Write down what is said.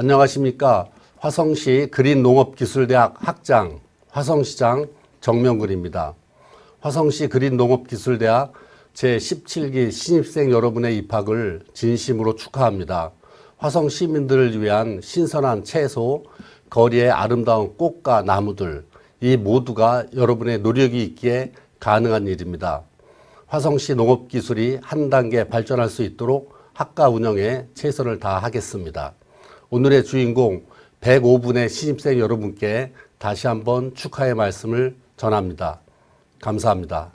안녕하십니까. 화성시 그린농업기술대학 학장 화성시장 정명근입니다. 화성시 그린농업기술대학 제17기 신입생 여러분의 입학을 진심으로 축하합니다. 화성 시민들을 위한 신선한 채소, 거리의 아름다운 꽃과 나무들, 이 모두가 여러분의 노력이 있기에 가능한 일입니다. 화성시 농업기술이 한 단계 발전할 수 있도록 학과 운영에 최선을 다하겠습니다. 오늘의 주인공 105분의 신입생 여러분께 다시 한번 축하의 말씀을 전합니다. 감사합니다.